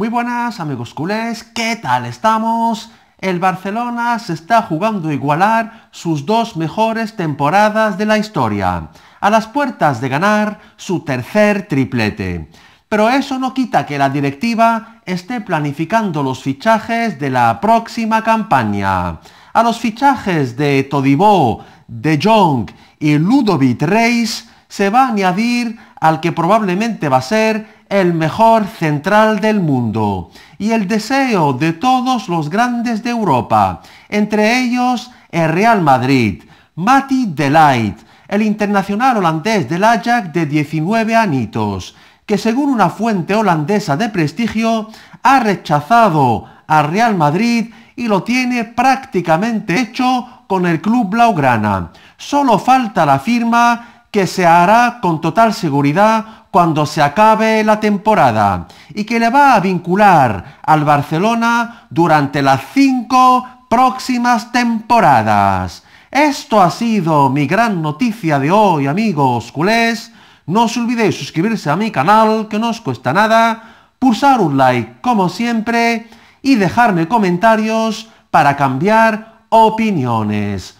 Muy buenas amigos culés, ¿qué tal estamos? El Barcelona se está jugando a igualar sus dos mejores temporadas de la historia, a las puertas de ganar su tercer triplete. Pero eso no quita que la directiva esté planificando los fichajes de la próxima campaña. A los fichajes de Todibó, De Jong y Ludovic Reis se va a añadir al que probablemente va a ser el mejor central del mundo y el deseo de todos los grandes de Europa, entre ellos el Real Madrid, Mati Delight, el internacional holandés del Ajax de 19 anitos, que según una fuente holandesa de prestigio ha rechazado al Real Madrid y lo tiene prácticamente hecho con el club blaugrana. Solo falta la firma que se hará con total seguridad cuando se acabe la temporada y que le va a vincular al Barcelona durante las cinco próximas temporadas. Esto ha sido mi gran noticia de hoy, amigos culés. No os olvidéis suscribirse a mi canal, que no os cuesta nada, pulsar un like, como siempre, y dejarme comentarios para cambiar opiniones.